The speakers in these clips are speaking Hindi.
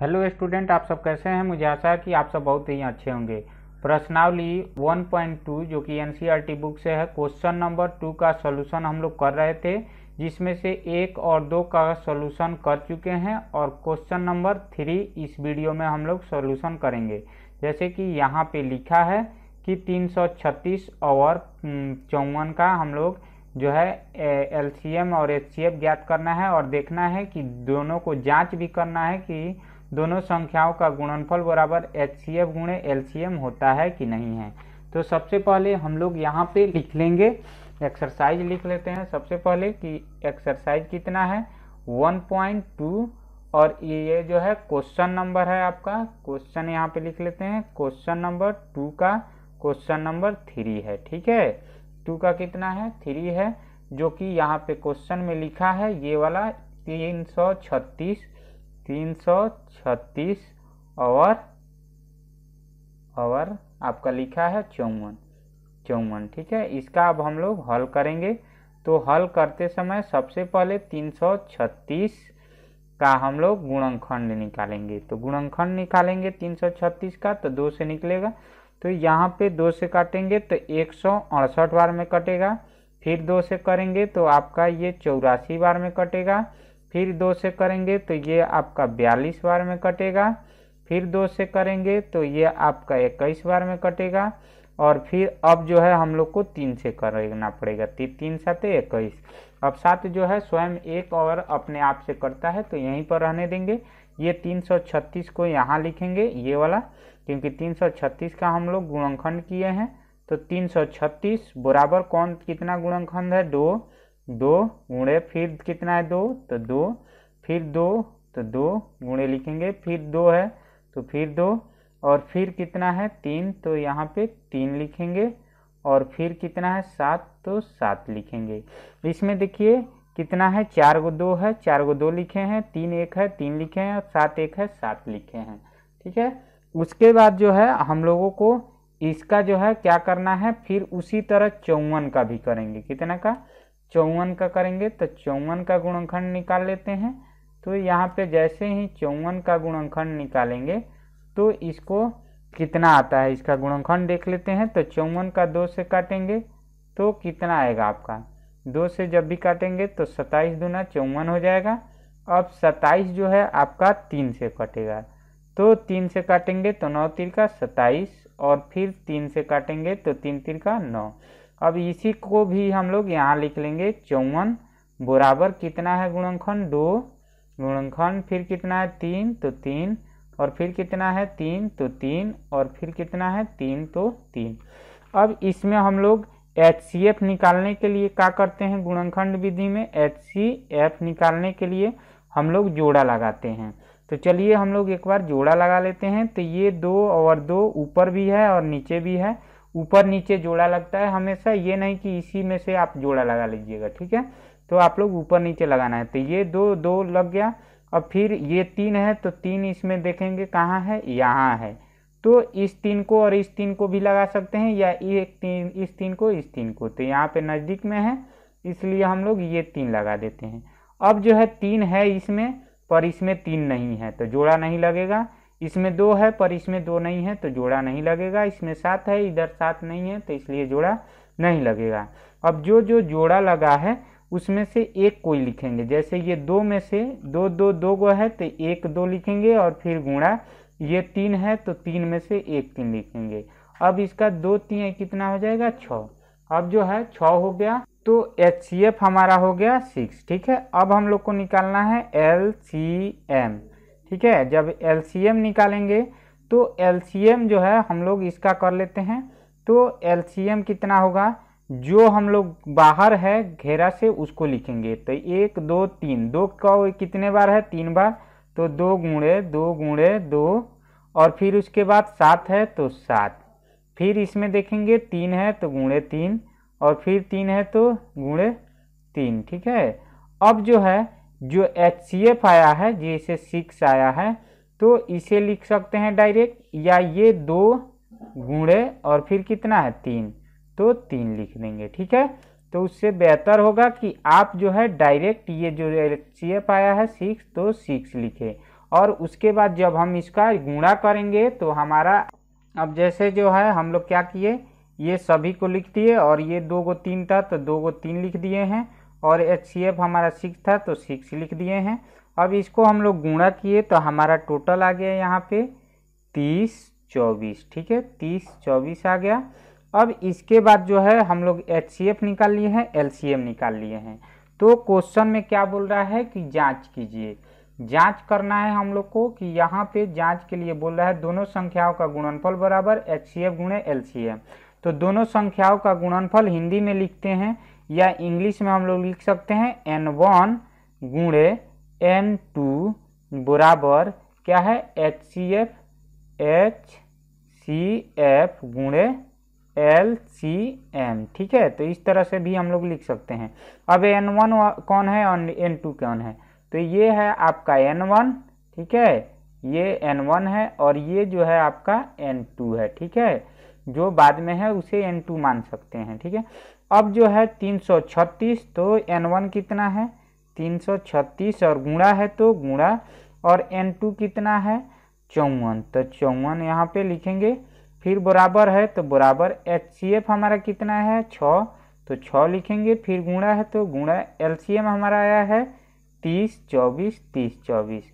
हेलो स्टूडेंट आप सब कैसे हैं मुझे आशा है कि आप सब बहुत ही अच्छे होंगे प्रश्नावली 1.2 जो कि एन बुक e से है क्वेश्चन नंबर टू का सॉल्यूशन हम लोग कर रहे थे जिसमें से एक और दो का सॉल्यूशन कर चुके हैं और क्वेश्चन नंबर थ्री इस वीडियो में हम लोग सॉल्यूशन करेंगे जैसे कि यहाँ पे लिखा है कि तीन और चौवन का हम लोग जो है एल और एच ज्ञात करना है और देखना है कि दोनों को जांच भी करना है कि दोनों संख्याओं का गुणनफल बराबर एच सी एफ गुणे एल सी एम होता है कि नहीं है तो सबसे पहले हम लोग यहाँ पे लिख लेंगे एक्सरसाइज लिख लेते हैं सबसे पहले कि एक्सरसाइज कितना है 1.2 और ये जो है क्वेश्चन नंबर है आपका क्वेश्चन यहाँ पे लिख लेते हैं क्वेश्चन नंबर टू का क्वेश्चन नंबर थ्री है ठीक है टू का कितना है थ्री है जो कि यहाँ पे क्वेश्चन में लिखा है ये वाला तीन सौ छत्तीस तीन सौ छत्तीस और और आपका लिखा है चौवन चौवन ठीक है इसका अब हम लोग हल करेंगे तो हल करते समय सबसे पहले तीन सौ छत्तीस का हम लोग गुणनखंड निकालेंगे तो गुणनखंड निकालेंगे तीन सौ छत्तीस का तो दो से निकलेगा तो यहाँ पे दो से काटेंगे तो एक सौ अड़सठ बार में कटेगा फिर दो से करेंगे तो आपका ये चौरासी बार में कटेगा फिर दो से करेंगे तो ये आपका बयालीस बार में कटेगा फिर दो से करेंगे तो ये आपका इक्कीस बार में कटेगा और फिर अब जो है हम लोग को तीन से करना पड़ेगा ती, तीन सात इक्कीस अब सात जो है स्वयं एक और अपने आप से करता है तो यहीं पर रहने देंगे ये तीन सौ छत्तीस को यहाँ लिखेंगे ये वाला क्योंकि तीन सौ छत्तीस का हम लोग गुणनखंड किए हैं तो तीन सौ छत्तीस बराबर कौन कितना गुणनखंड है दो दो गुणे फिर कितना है दो तो दो फिर दो तो दो गुणे लिखेंगे फिर दो है तो फिर दो और फिर कितना है तीन तो यहाँ पे तीन लिखेंगे और फिर कितना है सात तो सात लिखेंगे इसमें देखिए कितना है चार गो दो है चार गो दो लिखे हैं तीन एक है तीन लिखे हैं और सात एक है सात लिखे हैं ठीक है उसके बाद जो है हम लोगों को इसका जो है क्या करना है फिर उसी तरह चौवन का भी करेंगे कितना का चौवन का करेंगे तो चौवन का गुणनखंड निकाल लेते हैं तो यहाँ पे जैसे ही चौवन का गुणनखंड निकालेंगे तो इसको कितना आता है इसका गुणनखंड देख लेते हैं तो चौवन का दो से काटेंगे तो कितना आएगा आपका दो से जब भी काटेंगे तो सत्ताईस दूना चौवन हो जाएगा अब सत्ताईस जो है आपका तीन से कटेगा तो तीन से काटेंगे तो नौ तिर का सत्ताईस और फिर तीन से काटेंगे तो तीन तिर का नौ अब इसी को भी हम लोग यहाँ लिख लेंगे चौवन बराबर कितना है गुणनखंड दो गुणनखंड फिर कितना है तीन तो तीन और फिर कितना है तीन तो तीन और फिर कितना है तीन तो तीन अब इसमें हम लोग एच सी एफ निकालने के लिए क्या करते हैं गुणनखंड विधि में एच सी एफ निकालने के लिए हम लोग जोड़ा लगाते हैं तो चलिए हम लोग एक बार जोड़ा लगा लेते हैं तो ये दो और दो ऊपर भी है और नीचे भी है ऊपर नीचे जोड़ा लगता है हमेशा ये नहीं कि इसी में से आप जोड़ा लगा लीजिएगा ठीक है तो आप लोग ऊपर नीचे लगाना है तो ये दो दो लग गया अब फिर ये तीन है तो तीन इसमें देखेंगे कहाँ है यहाँ है तो इस तीन को और इस तीन को भी लगा सकते हैं या एक तीन इस तीन को इस तीन को तो यहाँ पे नज़दीक में है इसलिए हम लोग ये तीन लगा देते हैं अब जो है तीन है इसमें पर इसमें तीन नहीं है तो जोड़ा नहीं लगेगा इसमें दो है पर इसमें दो नहीं है तो जोड़ा नहीं लगेगा इसमें सात है इधर सात नहीं है तो इसलिए जोड़ा नहीं लगेगा अब जो जो जोड़ा लगा है उसमें से एक कोई लिखेंगे जैसे ये दो में से दो दो दो गो है तो एक दो लिखेंगे और फिर गुणा ये तीन है तो तीन में से एक तीन लिखेंगे अब इसका दो तीन कितना हो जाएगा छ अब जो है छ हो गया तो एच सी एफ हमारा हो गया सिक्स ठीक है अब हम लोग को निकालना है एल सी एम ठीक है जब एल निकालेंगे तो एल जो है हम लोग इसका कर लेते हैं तो एल कितना होगा जो हम लोग बाहर है घेरा से उसको लिखेंगे तो एक दो तीन दो का कितने बार है तीन बार तो दो गुणे दो गुणे दो और फिर उसके बाद सात है तो सात फिर इसमें देखेंगे तीन है तो गुणे तीन और फिर तीन है तो गुणे तीन ठीक है अब जो है जो एच सी एफ आया है जैसे सिक्स आया है तो इसे लिख सकते हैं डायरेक्ट या ये दो गुणे और फिर कितना है तीन तो तीन लिख देंगे ठीक है तो उससे बेहतर होगा कि आप जो है डायरेक्ट ये जो एच सी एफ आया है सिक्स तो सिक्स लिखें और उसके बाद जब हम इसका गुणा करेंगे तो हमारा अब जैसे जो है हम लोग क्या किए ये सभी को लिख दिए और ये दो गो तीन था तो दो गो तीन लिख दिए हैं और एच हमारा सिक्स था तो सिक्स लिख दिए हैं अब इसको हम लोग गुणा किए तो हमारा टोटल आ गया यहाँ पे तीस चौबीस ठीक है तीस चौबीस आ गया अब इसके बाद जो है हम लोग एच निकाल लिए हैं एल निकाल लिए हैं तो क्वेश्चन में क्या बोल रहा है कि जांच कीजिए जांच करना है हम लोग को कि यहाँ पे जांच के लिए बोल रहा है दोनों संख्याओं का गुणनफल बराबर एच सी एफ गुणे एल तो दोनों संख्याओं का गुणनफल हिंदी में लिखते हैं या इंग्लिश में हम लोग लिख सकते हैं एन वन गुणे एन टू बराबर क्या है H C F H C F गुणे एल सी एम ठीक है तो इस तरह से भी हम लोग लिख सकते हैं अब एन वन कौन है और एन टू कौन है तो ये है आपका एन वन ठीक है ये एन वन है और ये जो है आपका एन टू है ठीक है जो बाद में है उसे एन टू मान सकते हैं ठीक है अब जो है 336 तो n1 कितना है 336 और गुणा है तो गुणा और n2 कितना है चौवन तो चौवन यहाँ पे लिखेंगे फिर बराबर है तो बराबर एच हमारा कितना है छ तो छ लिखेंगे फिर गुणा है तो गुणा एल हमारा आया है तीस चौबीस तीस चौबीस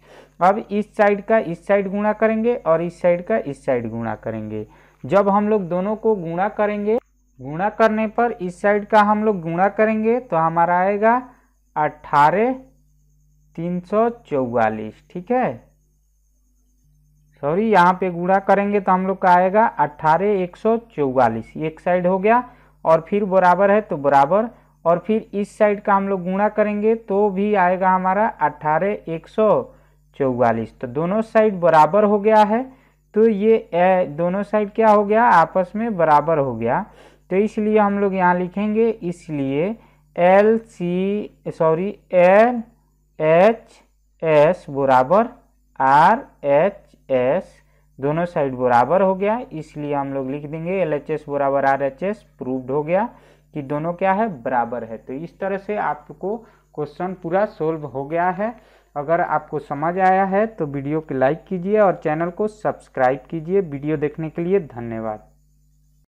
अब इस साइड का इस साइड गुणा करेंगे और इस साइड का इस साइड गुणा करेंगे जब हम लोग दोनों को गुणा करेंगे गुणा करने पर इस साइड का हम लोग गुणा करेंगे तो हमारा आएगा अट्ठारह तीन सौ चौवालीस ठीक है सॉरी यहाँ पे गुणा करेंगे तो हम लोग का आएगा अट्ठारह एक सौ चौवालीस एक साइड हो गया और फिर बराबर है तो बराबर और फिर इस साइड का हम लोग गुणा करेंगे तो भी आएगा हमारा अट्ठारह एक सौ चौवालीस तो दोनों साइड बराबर हो गया है तो ये ए, दोनों साइड क्या हो गया आपस में बराबर हो गया तो इसलिए हम लोग यहाँ लिखेंगे इसलिए L C sorry L H S बराबर आर एच एस दोनों साइड बराबर हो गया इसलिए हम लोग लिख देंगे एल एच एस बराबर आर एच एस प्रूव्ड हो गया कि दोनों क्या है बराबर है तो इस तरह से आपको क्वेश्चन पूरा सोल्व हो गया है अगर आपको समझ आया है तो वीडियो को लाइक कीजिए और चैनल को सब्सक्राइब कीजिए वीडियो देखने के लिए धन्यवाद